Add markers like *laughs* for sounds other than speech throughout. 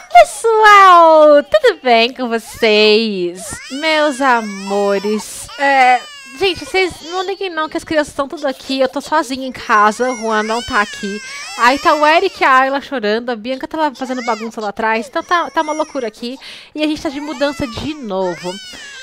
Olá, pessoal! Tudo bem com vocês? Meus amores. É, gente, vocês não liguem não que as crianças estão tudo aqui. Eu tô sozinha em casa, o Juan não tá aqui. Aí tá o Eric e a Ayla chorando, a Bianca tá lá fazendo bagunça lá atrás. Então tá, tá uma loucura aqui. E a gente tá de mudança de novo.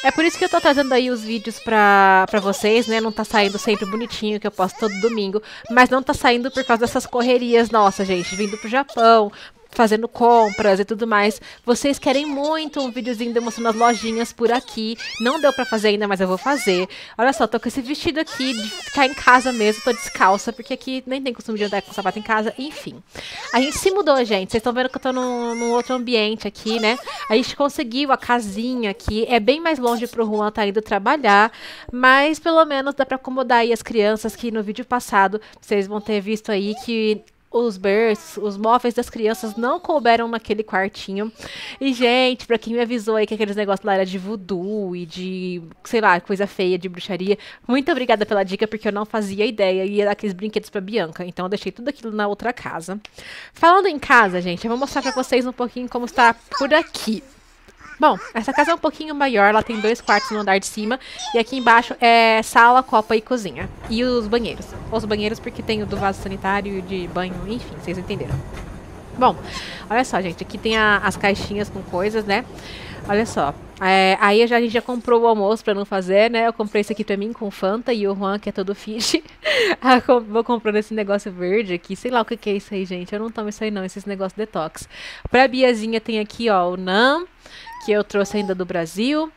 É por isso que eu tô trazendo aí os vídeos pra, pra vocês, né? Não tá saindo sempre bonitinho, que eu posto todo domingo. Mas não tá saindo por causa dessas correrias, nossa, gente. Vindo pro Japão, fazendo compras e tudo mais. Vocês querem muito um videozinho demonstrando as lojinhas por aqui. Não deu pra fazer ainda, mas eu vou fazer. Olha só, tô com esse vestido aqui de ficar em casa mesmo, tô descalça, porque aqui nem tem costume de andar com sapato em casa, enfim. A gente se mudou, gente. Vocês estão vendo que eu tô num, num, outro ambiente aqui, né? A gente conseguiu a casinha aqui. É bem mais longe pro Juan tá indo trabalhar, mas pelo menos dá pra acomodar aí as crianças que no vídeo passado vocês vão ter visto aí que os berços, os móveis das crianças não couberam naquele quartinho. E, gente, pra quem me avisou aí que aqueles negócios lá era de voodoo e de, sei lá, coisa feia, de bruxaria, muito obrigada pela dica, porque eu não fazia ideia. E era aqueles brinquedos pra Bianca. Então, eu deixei tudo aquilo na outra casa. Falando em casa, gente, eu vou mostrar pra vocês um pouquinho como está por aqui. Bom, essa casa é um pouquinho maior, ela tem dois quartos no andar de cima. E aqui embaixo é sala, copa e cozinha. E os banheiros. Os banheiros porque tem o do vaso sanitário, de banho, enfim, vocês entenderam. Bom, olha só, gente. Aqui tem a, as caixinhas com coisas, né? Olha só. É, aí a gente já comprou o almoço pra não fazer, né? Eu comprei isso aqui pra mim com Fanta e o Juan, que é todo fish. *laughs* Ah, vou comprando esse negócio verde aqui. Sei lá o que, que é isso aí, gente. Eu não tomo isso aí, não. Esses negócios detox. Pra Biazinha tem aqui, ó, o NAM que eu trouxe ainda do Brasil.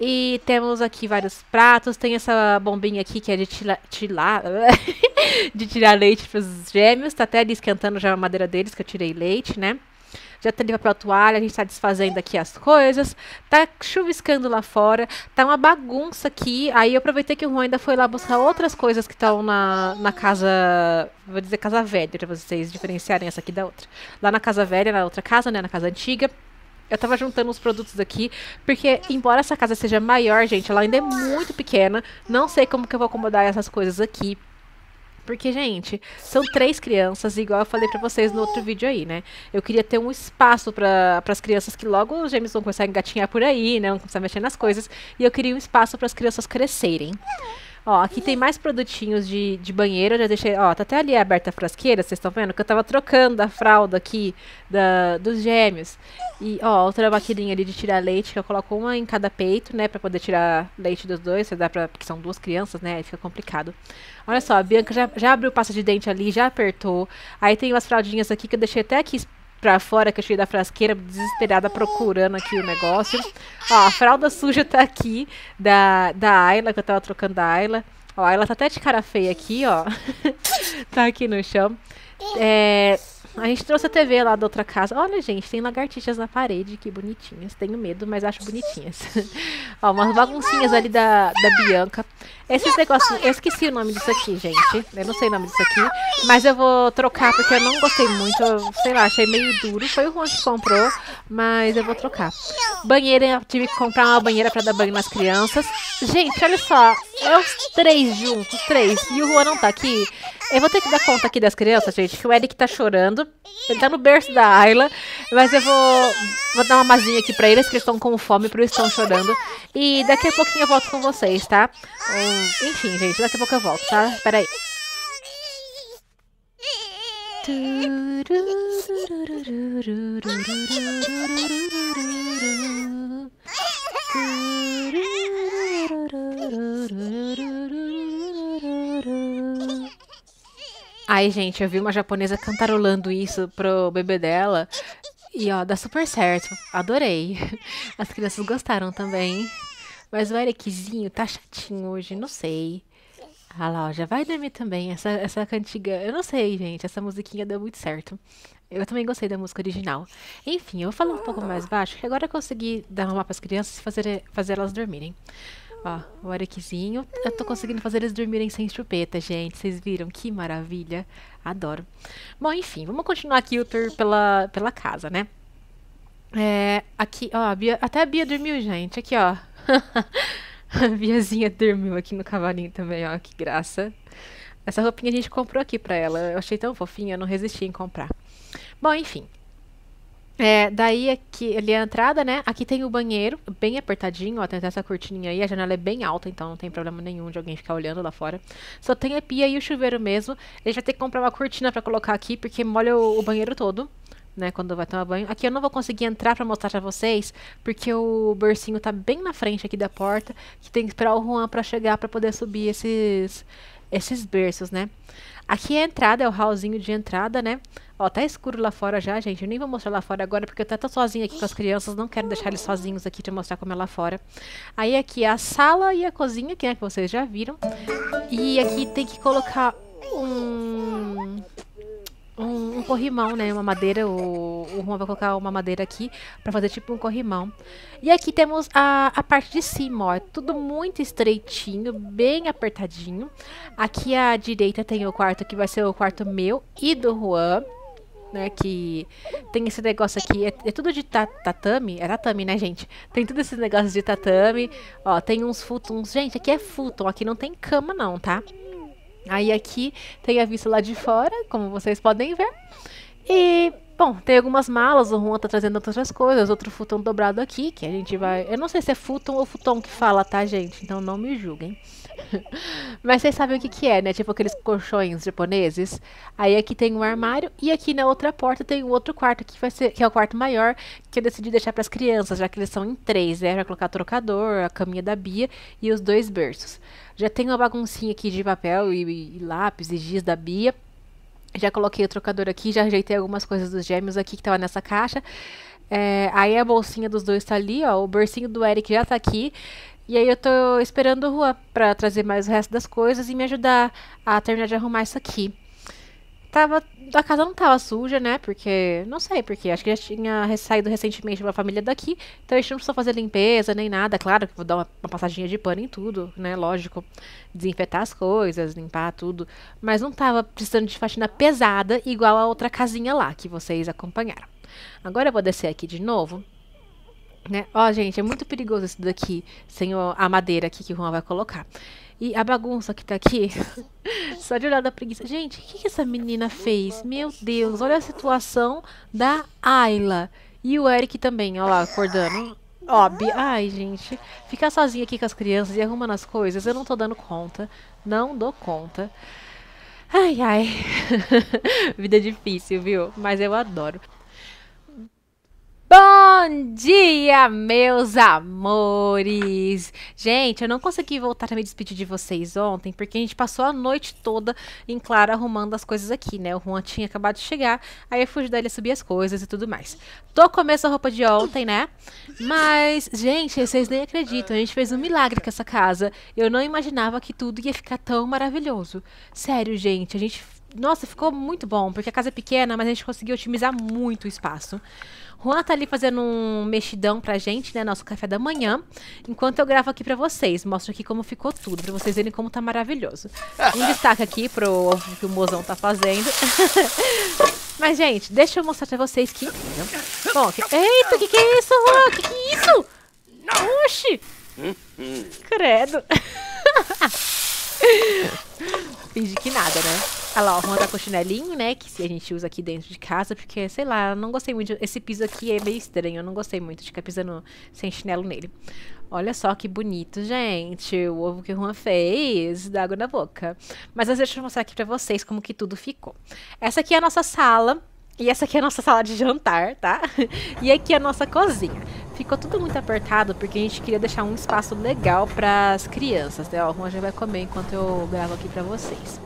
E temos aqui vários pratos. Tem essa bombinha aqui que é de, tila, tila, *laughs* de tirar leite para os gêmeos. Tá até ali esquentando já a madeira deles, que eu tirei leite, né? Já tem tá papel toalha, a gente tá desfazendo aqui as coisas. Tá chuviscando lá fora. Tá uma bagunça aqui. Aí eu aproveitei que o Juan ainda foi lá buscar outras coisas que estão na, na casa... Vou dizer casa velha, para vocês diferenciarem essa aqui da outra. Lá na casa velha, na outra casa, né? Na casa antiga. Eu tava juntando os produtos aqui, porque embora essa casa seja maior, gente, ela ainda é muito pequena. Não sei como que eu vou acomodar essas coisas aqui. Porque, gente, são três crianças, igual eu falei pra vocês no outro vídeo aí, né? Eu queria ter um espaço para as crianças que logo os gêmeos vão começar a engatinhar por aí, né? Vão começar a mexer nas coisas. E eu queria um espaço para as crianças crescerem. Ó, aqui tem mais produtinhos de, de banheiro. Eu já deixei. Ó, tá até ali aberta a frasqueira, vocês estão vendo? Que eu tava trocando a fralda aqui da, dos gêmeos. E, ó, outra maquininha ali de tirar leite, que eu coloco uma em cada peito, né? Pra poder tirar leite dos dois. Você dá pra. Porque são duas crianças, né? Aí fica complicado. Olha só, a Bianca já, já abriu pasta de dente ali, já apertou. Aí tem umas fraldinhas aqui que eu deixei até aqui pra fora que eu cheguei da frasqueira, desesperada, procurando aqui o negócio. Ó, a fralda suja tá aqui, da, da Ayla, que eu tava trocando da Ayla. Ó, ela tá até de cara feia aqui, ó. *laughs* tá aqui no chão. É, a gente trouxe a TV lá da outra casa. Olha, gente, tem lagartixas na parede, que bonitinhas. Tenho medo, mas acho bonitinhas. *laughs* ó, umas baguncinhas ali da, da Bianca. Esses negócio eu esqueci o nome disso aqui, gente. Eu não sei o nome disso aqui. Mas eu vou trocar porque eu não gostei muito. Eu, sei lá, achei meio duro. Foi o Juan que comprou, mas eu vou trocar. Banheira, eu tive que comprar uma banheira pra dar banho nas crianças. Gente, olha só. É os três juntos, três. E o Juan não tá aqui. Eu vou ter que dar conta aqui das crianças, gente, que o Eric tá chorando. Ele tá no berço da Ayla. Mas eu vou, vou dar uma mazinha aqui pra eles, que eles estão com fome, porque eles estão chorando. E daqui a pouquinho eu volto com vocês, tá? Um, enfim, gente, daqui a pouco eu volto, tá? espera aí Ai, gente, eu vi uma japonesa cantarolando isso pro bebê dela. E ó, dá super certo. Adorei. As crianças gostaram também. Mas o Ericzinho tá chatinho hoje, não sei. A ah lá, já vai dormir também. Essa, essa cantiga. Eu não sei, gente. Essa musiquinha deu muito certo. Eu também gostei da música original. Enfim, eu vou falar um pouco mais baixo, que agora eu consegui dar uma para as crianças e fazer, fazer elas dormirem. Ó, o arequizinho. Eu tô conseguindo fazer eles dormirem sem chupeta, gente. Vocês viram? Que maravilha. Adoro. Bom, enfim, vamos continuar aqui o tour pela, pela casa, né? É, aqui, ó, a Bia, até a Bia dormiu, gente. Aqui, ó. *laughs* a Viazinha dormiu aqui no cavalinho também, ó, que graça. Essa roupinha a gente comprou aqui pra ela. Eu achei tão fofinha, eu não resisti em comprar. Bom, enfim. É, daí aqui, ali é a entrada, né? Aqui tem o banheiro, bem apertadinho, ó, tem até essa cortininha aí, a janela é bem alta, então não tem problema nenhum de alguém ficar olhando lá fora. Só tem a pia e o chuveiro mesmo. Ele já tem que comprar uma cortina para colocar aqui, porque molha o, o banheiro todo né, quando vai tomar banho. Aqui eu não vou conseguir entrar para mostrar para vocês, porque o bercinho tá bem na frente aqui da porta, que tem que esperar o Juan para chegar para poder subir esses esses berços, né? Aqui é a entrada, é o hallzinho de entrada, né? Ó, tá escuro lá fora já, gente. Eu nem vou mostrar lá fora agora, porque eu tô sozinha aqui com as crianças. Não quero deixar eles sozinhos aqui, de mostrar como é lá fora. Aí aqui é a sala e a cozinha, que, é que vocês já viram. E aqui tem que colocar um um, um, corrimão, né? Uma madeira. O, o Juan vai colocar uma madeira aqui para fazer tipo um corrimão. E aqui temos a, a parte de cima, ó. É tudo muito estreitinho, bem apertadinho. Aqui à direita tem o quarto, que vai ser o quarto meu e do Juan. Né, que tem esse negócio aqui, é, é tudo de ta tatame, é tatame, né, gente? Tem tudo esse negócio de tatame, ó, tem uns futons, gente, aqui é futon, aqui não tem cama não, tá? Aí aqui tem a vista lá de fora, como vocês podem ver. E Bom, tem algumas malas, o Juan tá trazendo outras coisas, outro futon dobrado aqui, que a gente vai... Eu não sei se é futon ou futon que fala, tá, gente? Então não me julguem. *laughs* Mas vocês sabem o que que é, né? Tipo aqueles colchões japoneses. Aí aqui tem um armário e aqui na outra porta tem um outro quarto, que, vai ser, que é o quarto maior, que eu decidi deixar para as crianças, já que eles são em três, né? Pra colocar trocador, a caminha da Bia e os dois berços. Já tem uma baguncinha aqui de papel e, e lápis e giz da Bia. Já coloquei o trocador aqui, já ajeitei algumas coisas dos gêmeos aqui que tava nessa caixa. É, aí a bolsinha dos dois tá ali, ó. O bercinho do Eric já tá aqui. E aí eu tô esperando o Juan pra trazer mais o resto das coisas e me ajudar a terminar de arrumar isso aqui. Tava, a casa não tava suja, né? Porque, não sei porque, acho que já tinha saído recentemente uma família daqui, então a gente não precisou fazer limpeza nem nada. Claro que vou dar uma, uma passadinha de pano em tudo, né? Lógico, desinfetar as coisas, limpar tudo. Mas não tava precisando de faxina pesada, igual a outra casinha lá que vocês acompanharam. Agora eu vou descer aqui de novo né? Ó, oh, gente, é muito perigoso isso daqui, sem a madeira aqui que o Juan vai colocar. E a bagunça que tá aqui. *laughs* Só de olhar da preguiça. Gente, o que, que essa menina fez? Meu Deus, olha a situação da Ayla. E o Eric também, ó lá, acordando. Óbvio. Ai, gente. Ficar sozinha aqui com as crianças e arrumando as coisas, eu não tô dando conta. Não dou conta. Ai, ai. *laughs* Vida difícil, viu? Mas eu adoro. Bom dia, meus amores! Gente, eu não consegui voltar a me despedir de vocês ontem, porque a gente passou a noite toda em Clara arrumando as coisas aqui, né? O Juan tinha acabado de chegar, aí eu fui dele a subir as coisas e tudo mais. Tô com a roupa de ontem, né? Mas, gente, vocês nem acreditam, a gente fez um milagre com essa casa. Eu não imaginava que tudo ia ficar tão maravilhoso. Sério, gente, a gente... Nossa, ficou muito bom, porque a casa é pequena, mas a gente conseguiu otimizar muito o espaço. Juan tá ali fazendo um mexidão pra gente, né? Nosso café da manhã. Enquanto eu gravo aqui pra vocês. Mostro aqui como ficou tudo, pra vocês verem como tá maravilhoso. Um destaque aqui pro que o mozão tá fazendo. *laughs* Mas, gente, deixa eu mostrar pra vocês que... Bom, que... Eita, o que que é isso, Juan? O que que é isso? Oxi! Credo. *laughs* Finge que nada, né? Olha lá, ó, Juan tá com chinelinho, né? Que a gente usa aqui dentro de casa, porque, sei lá, não gostei muito. Esse piso aqui é meio estranho, eu não gostei muito de ficar pisando sem chinelo nele. Olha só que bonito, gente. O ovo que o Juan fez, dá água na boca. Mas deixa eu mostrar aqui pra vocês como que tudo ficou. Essa aqui é a nossa sala. E essa aqui é a nossa sala de jantar, tá? *laughs* E aqui é a nossa cozinha. Ficou tudo muito apertado porque a gente queria deixar um espaço legal para as crianças, né? Ó, o Juan já vai comer enquanto eu gravo aqui para vocês.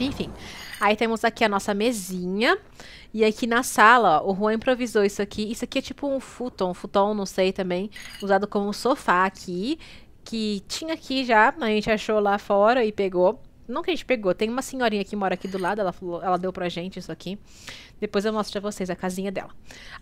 Enfim. Aí temos aqui a nossa mesinha. E aqui na sala, ó, o Juan improvisou isso aqui. Isso aqui é tipo um futon, futon, não sei também, usado como sofá aqui. Que tinha aqui já, a gente achou lá fora e pegou. Não que a gente pegou, tem uma senhorinha que mora aqui do lado, ela, falou, ela deu pra gente isso aqui. Depois eu mostro pra vocês a casinha dela.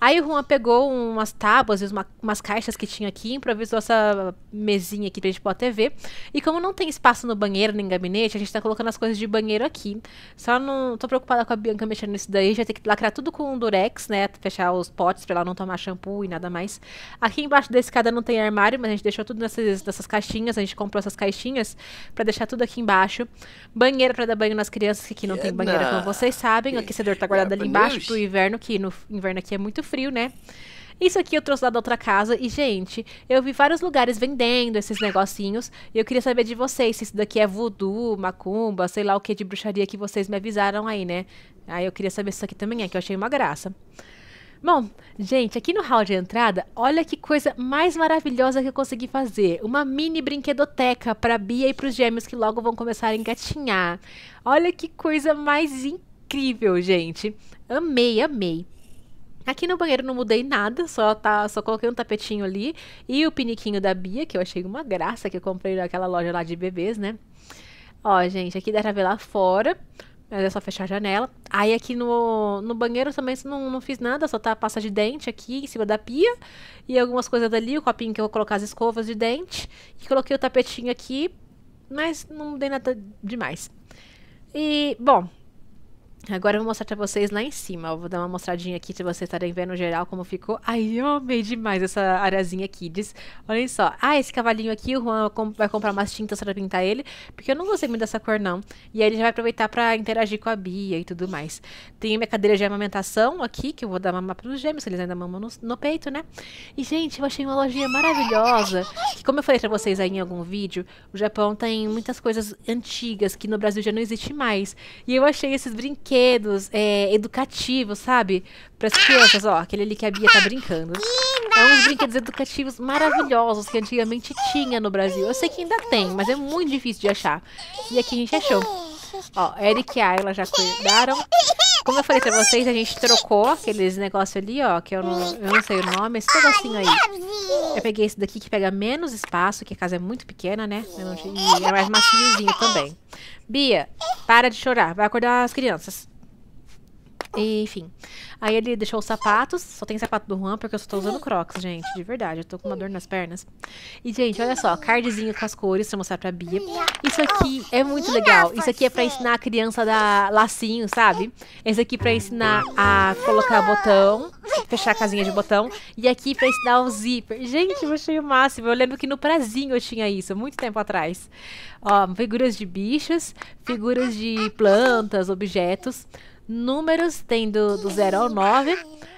Aí o Juan pegou umas tábuas e uma, umas caixas que tinha aqui, improvisou essa mesinha aqui pra gente pôr a TV. E como não tem espaço no banheiro nem gabinete, a gente tá colocando as coisas de banheiro aqui. Só não tô preocupada com a Bianca mexendo nisso daí, já tem que lacrar tudo com um durex, né? Fechar os potes pra ela não tomar shampoo e nada mais. Aqui embaixo da escada não tem armário, mas a gente deixou tudo nessas, nessas caixinhas, a gente comprou essas caixinhas para deixar tudo aqui embaixo. Banheiro para dar banho nas crianças, que aqui não tem banheiro, como vocês sabem. O aquecedor tá *laughs* é, guardado ali embaixo baixo Deus. pro inverno, que no inverno aqui é muito frio, né? Isso aqui eu trouxe lá da outra casa e, gente, eu vi vários lugares vendendo esses negocinhos e eu queria saber de vocês se isso daqui é voodoo, macumba, sei lá o que de bruxaria que vocês me avisaram aí, né? Aí eu queria saber se isso aqui também é, que eu achei uma graça. Bom, gente, aqui no hall de entrada, olha que coisa mais maravilhosa que eu consegui fazer. Uma mini brinquedoteca para Bia e para os gêmeos que logo vão começar a engatinhar. Olha que coisa mais incrível incrível, gente. Amei, amei. Aqui no banheiro não mudei nada, só tá, só coloquei um tapetinho ali e o piniquinho da Bia, que eu achei uma graça que eu comprei naquela loja lá de bebês, né? Ó, gente, aqui dá pra ver lá fora, mas é só fechar a janela. Aí aqui no, no banheiro também não, não fiz nada, só tá a pasta de dente aqui em cima da pia e algumas coisas dali, o copinho que eu vou colocar as escovas de dente e coloquei o tapetinho aqui, mas não mudei nada demais. E, bom, Agora eu vou mostrar pra vocês lá em cima. Eu vou dar uma mostradinha aqui pra vocês estarem vendo geral como ficou. Ai, eu amei demais essa areazinha Diz. Olhem só. Ah, esse cavalinho aqui, o Juan vai comprar umas tintas pra pintar ele, porque eu não gostei muito dessa cor, não. E aí ele já vai aproveitar pra interagir com a Bia e tudo mais. Tem minha cadeira de amamentação aqui, que eu vou dar mamar pros gêmeos, eles ainda mamam no, no, peito, né? E, gente, eu achei uma lojinha maravilhosa. Que, como eu falei pra vocês aí em algum vídeo, o Japão tem muitas coisas antigas que no Brasil já não existe mais. E eu achei esses brinquedos brinquedos é, educativos, sabe? Para as crianças, ó, aquele ali que a Bia tá brincando. É uns brinquedos educativos maravilhosos que antigamente tinha no Brasil. Eu sei que ainda tem, mas é muito difícil de achar. E aqui a gente achou. Ó, Eric e Ayla já cuidaram. Como eu falei pra vocês, a gente trocou aqueles negócios ali, ó, que eu não, eu não sei o nome, esse negocinho aí. Eu peguei esse daqui que pega menos espaço, que a casa é muito pequena, né? E é mais maciozinho também. Bia, para de chorar, vai acordar as crianças. Enfim. Aí ele deixou os sapatos. Só tem sapato do Juan, porque eu só tô usando Crocs, gente. De verdade, eu tô com uma dor nas pernas. E, gente, olha só. Cardzinho com as cores pra mostrar pra Bia. Isso aqui é muito legal. Isso aqui é pra ensinar a criança a dar lacinho, sabe? Esse aqui é pra ensinar a colocar botão. Fechar a casinha de botão. E aqui pra ensinar o zíper. Gente, eu achei o máximo. Eu lembro que no Prazinho eu tinha isso, muito tempo atrás. Ó, figuras de bichos, figuras de plantas, objetos números tem do, do 0 ao 9.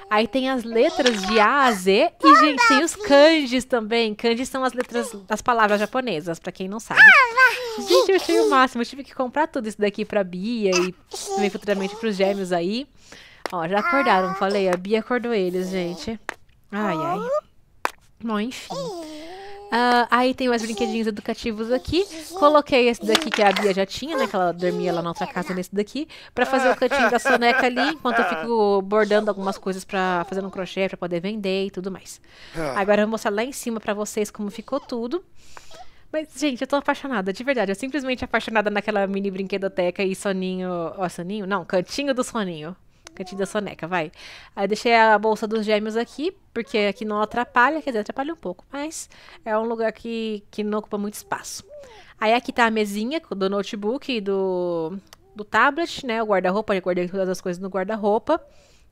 Aí tem as letras de A a Z e, gente, tem os kanjis também. Kanjis são as letras das palavras japonesas, para quem não sabe. Gente, eu achei o máximo. Eu tive que comprar tudo isso daqui pra Bia e também futuramente pros gêmeos aí. Ó, já acordaram, falei. A Bia acordou eles, gente. Ai, ai. Bom, enfim. Uh, aí tem mais brinquedinhos educativos aqui. Coloquei esse daqui que a Bia já tinha, né? Que ela dormia lá na outra casa nesse daqui. Pra fazer o cantinho da soneca ali, enquanto eu fico bordando algumas coisas pra fazer um crochê, pra poder vender e tudo mais. Agora eu vou mostrar lá em cima pra vocês como ficou tudo. Mas, gente, eu tô apaixonada, de verdade. Eu simplesmente apaixonada naquela mini brinquedoteca e soninho. Ó, soninho? Não, cantinho do soninho cantinho da soneca, vai. Aí deixei a bolsa dos gêmeos aqui, porque aqui não atrapalha, quer dizer, atrapalha um pouco, mas é um lugar que, que não ocupa muito espaço. Aí aqui tá a mesinha do notebook e do, do tablet, né? O guarda-roupa, eu guardei todas as coisas no guarda-roupa.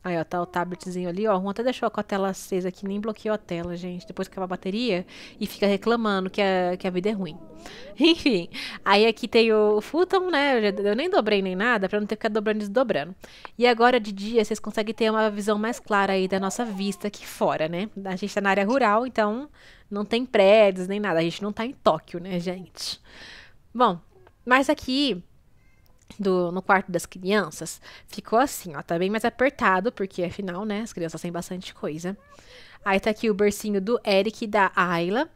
Aí, ó, tá o tabletzinho ali, ó. O Juan até deixou com a tela acesa aqui, nem bloqueou a tela, gente. Depois que acaba a bateria e fica reclamando que a, é, que a vida é ruim. *laughs* Enfim, aí aqui tem o Fulton, né? Eu, já, eu nem dobrei nem nada pra não ter que ficar dobrando e desdobrando. E agora de dia vocês conseguem ter uma visão mais clara aí da nossa vista aqui fora, né? A gente tá na área rural, então não tem prédios nem nada. A gente não tá em Tóquio, né, gente? Bom, mas aqui do, no quarto das crianças, ficou assim, ó, tá bem mais apertado, porque afinal, né, as crianças têm bastante coisa. Aí tá aqui o bercinho do Eric e da Ayla.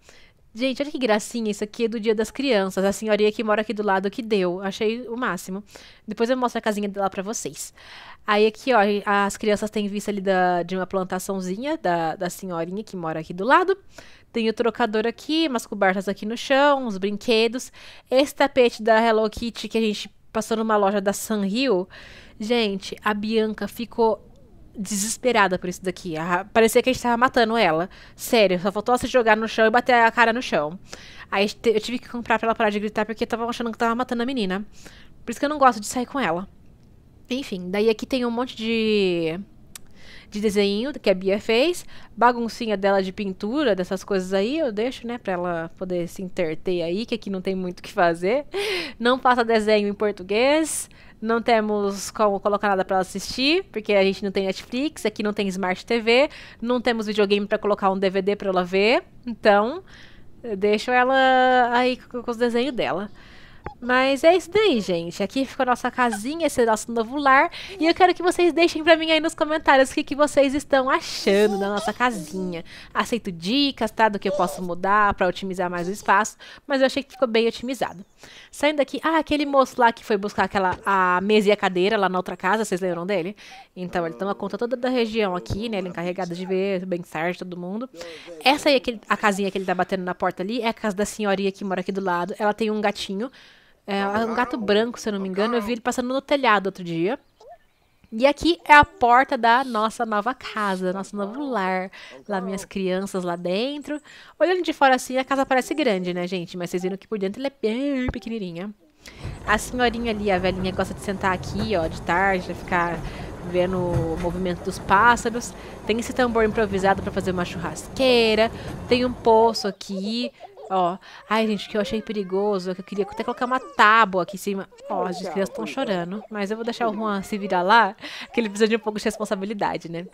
Gente, olha que gracinha, isso aqui é do Dia das Crianças, a senhoria que mora aqui do lado que deu, achei o máximo. Depois eu mostro a casinha dela pra vocês. Aí aqui, ó, as crianças têm vista ali da, de uma plantaçãozinha da, da senhorinha que mora aqui do lado. Tem o trocador aqui, umas cobertas aqui no chão, uns brinquedos. Esse tapete da Hello Kitty que a gente passou numa loja da Sanrio. Gente, a Bianca ficou desesperada por isso daqui. A, parecia que a gente tava matando ela. Sério, só faltou ela se jogar no chão e bater a cara no chão. Aí eu tive que comprar pra ela parar de gritar porque tava achando que tava matando a menina. Por isso que eu não gosto de sair com ela. Enfim, daí aqui tem um monte de de desenho que a Bia fez, baguncinha dela de pintura, dessas coisas aí, eu deixo, né, pra ela poder se interter aí, que aqui não tem muito o que fazer. Não faça desenho em português, não temos como colocar nada para ela assistir, porque a gente não tem Netflix, aqui não tem Smart TV, não temos videogame para colocar um DVD para ela ver. Então, eu deixo ela aí com os desenhos dela. Mas é isso daí, gente. Aqui ficou a nossa casinha, esse é nosso novo lar. E eu quero que vocês deixem pra mim aí nos comentários o que, que vocês estão achando da nossa casinha. Aceito dicas, tá? Do que eu posso mudar pra otimizar mais o espaço. Mas eu achei que ficou bem otimizado. Saindo aqui... Ah, aquele moço lá que foi buscar aquela a mesa e a cadeira lá na outra casa, vocês lembram dele? Então, ele toma conta toda da região aqui, né? Ele é encarregado de ver bem certo todo mundo. Essa aí, a casinha que ele tá batendo na porta ali, é a casa da senhoria que mora aqui do lado. Ela tem um gatinho... É um gato branco, se eu não me engano. Eu vi ele passando no telhado outro dia. E aqui é a porta da nossa nova casa, nosso novo lar. Lá minhas crianças lá dentro. Olhando de fora assim, a casa parece grande, né, gente? Mas vocês viram que por dentro ela é bem pequenininha. A senhorinha ali, a velhinha, gosta de sentar aqui, ó, de tarde, pra ficar vendo o movimento dos pássaros. Tem esse tambor improvisado para fazer uma churrasqueira. Tem um poço aqui. Ó, ai gente, que eu achei perigoso, é que eu queria até colocar uma tábua aqui em cima. Ó, as crianças estão chorando, mas eu vou deixar o Juan se virar lá, que ele precisa de um pouco de responsabilidade, né?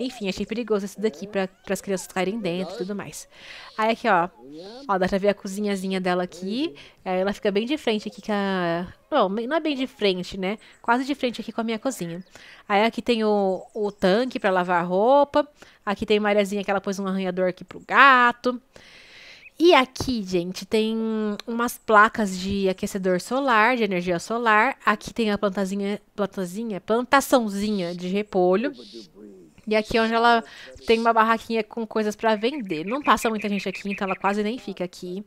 Enfim, achei perigoso esse daqui para as crianças ficarem dentro e tudo mais. Aí aqui, ó, ó, dá pra ver a cozinhazinha dela aqui, aí é, ela fica bem de frente aqui com a... Bom, não é bem de frente, né? Quase de frente aqui com a minha cozinha. Aí aqui tem o, o tanque para lavar a roupa, aqui tem uma areazinha que ela pôs um arranhador aqui pro gato... E aqui, gente, tem umas placas de aquecedor solar, de energia solar. Aqui tem a plantazinha, plantazinha, plantaçãozinha de repolho. E aqui é onde ela tem uma barraquinha com coisas para vender. Não passa muita gente aqui, então ela quase nem fica aqui.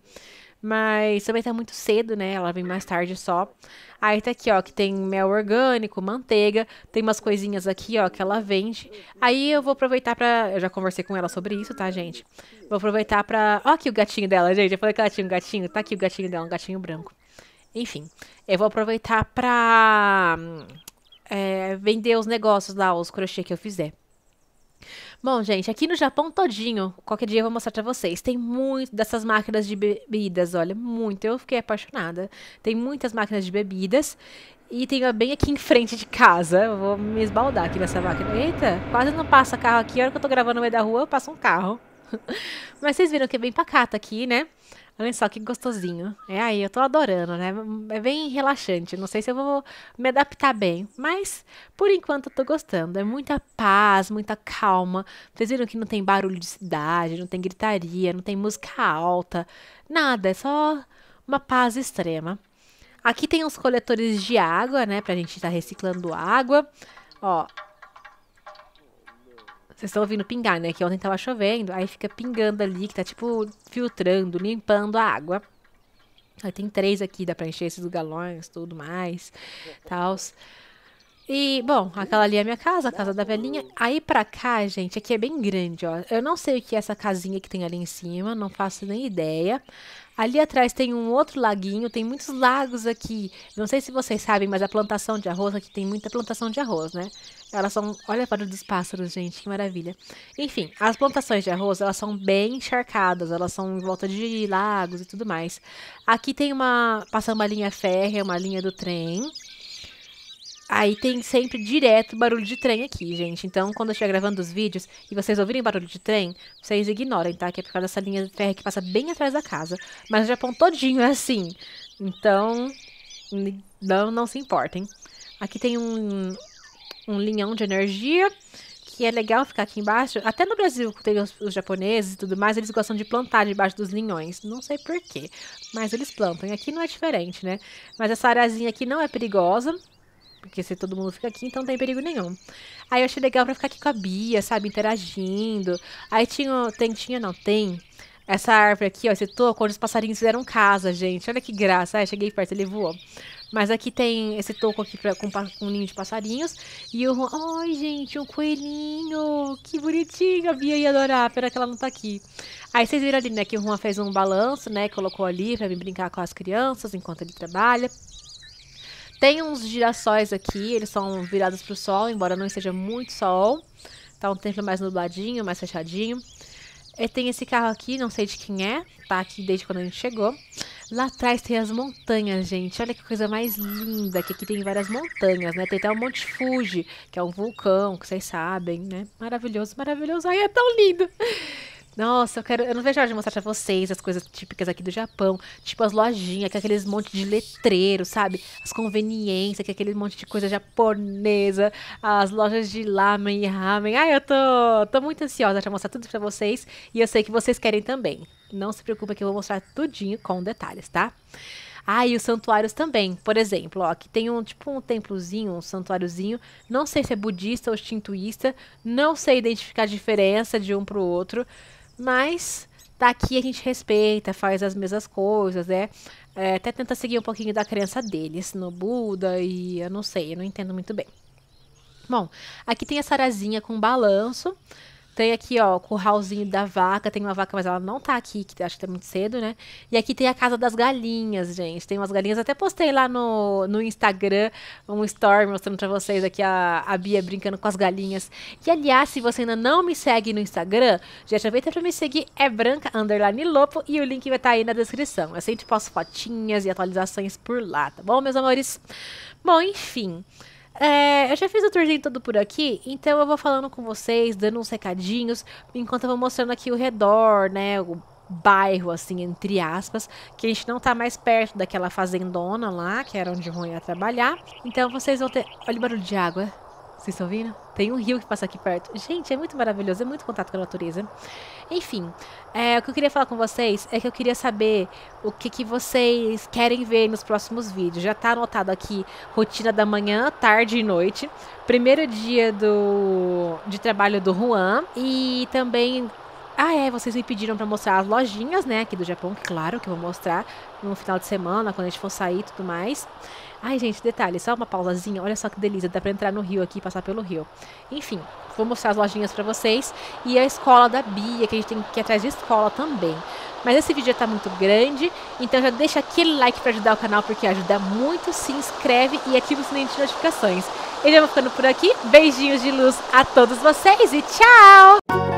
Mas também tá muito cedo, né? Ela vem mais tarde só. Aí tá aqui, ó, que tem mel orgânico, manteiga, tem umas coisinhas aqui, ó, que ela vende. Aí eu vou aproveitar pra. Eu já conversei com ela sobre isso, tá, gente? Vou aproveitar pra. Ó, aqui o gatinho dela, gente. Eu falei que ela tinha um gatinho. Tá aqui o gatinho dela, um gatinho branco. Enfim, eu vou aproveitar pra. Hum, é, vender os negócios lá, os crochê que eu fizer. Bom, gente, aqui no Japão todinho, qualquer dia eu vou mostrar para vocês. Tem muito dessas máquinas de bebidas, olha, muito. Eu fiquei apaixonada. Tem muitas máquinas de bebidas. E tem uma bem aqui em frente de casa. Eu vou me esbaldar aqui nessa máquina. Eita, quase não passa carro aqui. A hora que eu tô gravando no meio da rua, passa um carro. *laughs* Mas vocês viram que é bem pacata aqui, né? Olha só que gostosinho. É aí, eu tô adorando, né? É bem relaxante. Não sei se eu vou me adaptar bem, mas por enquanto eu tô gostando. É muita paz, muita calma. Vocês viram que não tem barulho de cidade, não tem gritaria, não tem música alta, nada. É só uma paz extrema. Aqui tem os coletores de água, né? Pra gente estar tá reciclando água. Ó, vocês estão ouvindo pingar, né? Que ontem tava chovendo, aí fica pingando ali, que tá tipo filtrando, limpando a água. Aí tem três aqui, dá pra encher esses galões, tudo mais, tals. E, bom, aquela ali é a minha casa, a casa da velhinha. Aí pra cá, gente, aqui é bem grande, ó. Eu não sei o que é essa casinha que tem ali em cima, não faço nem ideia. Ali atrás tem um outro laguinho, tem muitos lagos aqui. Não sei se vocês sabem, mas a plantação de arroz, aqui tem muita plantação de arroz, né? Elas são. Olha o barulho dos pássaros, gente, que maravilha. Enfim, as plantações de arroz, elas são bem encharcadas, elas são em volta de lagos e tudo mais. Aqui tem uma. passando uma linha férrea, uma linha do trem. Aí tem sempre direto barulho de trem aqui, gente. Então, quando eu estiver gravando os vídeos e vocês ouvirem barulho de trem, vocês ignorem, tá? Que é por causa dessa linha de ferro que passa bem atrás da casa. Mas o Japão todinho é assim. Então, não, não se importem. Aqui tem um, um linhão de energia, que é legal ficar aqui embaixo. Até no Brasil, tem os, os japoneses e tudo mais, eles gostam de plantar debaixo dos linhões. Não sei porquê, mas eles plantam. E aqui não é diferente, né? Mas essa areazinha aqui não é perigosa, porque se todo mundo fica aqui, então não tem perigo nenhum. Aí eu achei legal pra ficar aqui com a Bia, sabe? Interagindo. Aí tinha, tem, tinha não, tem essa árvore aqui, ó, esse toco, onde os passarinhos fizeram casa, gente. Olha que graça. Ai, cheguei perto, ele voou. Mas aqui tem esse toco aqui pra, com, com um ninho de passarinhos. E o Juan, ai gente, um coelhinho, que bonitinho, a Bia ia adorar, pena que ela não tá aqui. Aí vocês viram ali, né, que o Juan fez um balanço, né, colocou ali pra vir brincar com as crianças enquanto ele trabalha. Tem uns girassóis aqui, eles são virados pro sol, embora não esteja muito sol. Tá um tempo mais nubladinho, mais fechadinho. E tem esse carro aqui, não sei de quem é, tá aqui desde quando a gente chegou. Lá atrás tem as montanhas, gente. Olha que coisa mais linda, que aqui tem várias montanhas, né? Tem até o Monte Fuji, que é um vulcão, que vocês sabem, né? Maravilhoso, maravilhoso. Ai, é tão lindo! Nossa, eu quero. Eu não vejo a hora de mostrar pra vocês as coisas típicas aqui do Japão. Tipo as lojinhas, que é aqueles monte de letreiro, sabe? As conveniências, que é aquele monte de coisa japonesa, as lojas de lamen e ramen. Ai, eu tô, tô muito ansiosa de mostrar tudo pra vocês. E eu sei que vocês querem também. Não se preocupa que eu vou mostrar tudinho com detalhes, tá? Ah, e os santuários também. Por exemplo, ó, aqui tem um tipo um templozinho, um santuáriozinho. Não sei se é budista ou extintuísta. Não sei identificar a diferença de um para o outro. Mas daqui tá a gente respeita, faz as mesmas coisas, né? É, até tenta seguir um pouquinho da crença deles no Buda e eu não sei, eu não entendo muito bem. Bom, aqui tem a Sarazinha com balanço. Tem aqui, ó, o curralzinho da vaca. Tem uma vaca, mas ela não tá aqui, que acho que tá muito cedo, né? E aqui tem a casa das galinhas, gente. Tem umas galinhas. Até postei lá no, no Instagram um story mostrando pra vocês aqui a, a Bia brincando com as galinhas. E, aliás, se você ainda não me segue no Instagram, já aproveita pra me seguir. É branca, underline lopo. E o link vai estar tá aí na descrição. Eu sempre posto fotinhas e atualizações por lá, tá bom, meus amores? Bom, enfim. É, eu já fiz o tourzinho todo por aqui, então eu vou falando com vocês, dando uns recadinhos, enquanto eu vou mostrando aqui o redor, né? O bairro, assim, entre aspas, que a gente não tá mais perto daquela fazendona lá, que era onde o Juan ia trabalhar. Então vocês vão ter. Olha o barulho de água. Vocês estão ouvindo? Tem um rio que passa aqui perto. Gente, é muito maravilhoso, é muito contato com a natureza. Enfim, é, o que eu queria falar com vocês é que eu queria saber o que, que vocês querem ver nos próximos vídeos. Já está anotado aqui rotina da manhã, tarde e noite. Primeiro dia do, de trabalho do Juan. E também ah, é, vocês me pediram para mostrar as lojinhas, né, aqui do Japão, claro que eu vou mostrar no final de semana, quando a gente for sair e tudo mais. Ai, gente, detalhe, só uma pausazinha. Olha só que delícia, dá para entrar no rio aqui, passar pelo rio. Enfim, vou mostrar as lojinhas para vocês e a escola da Bia, que a gente tem que ir atrás de escola também. Mas esse vídeo já tá muito grande, então já deixa aquele like para ajudar o canal, porque ajuda muito, se inscreve e ativa o sininho de notificações. Eu já vou ficando por aqui, beijinhos de luz a todos vocês e tchau!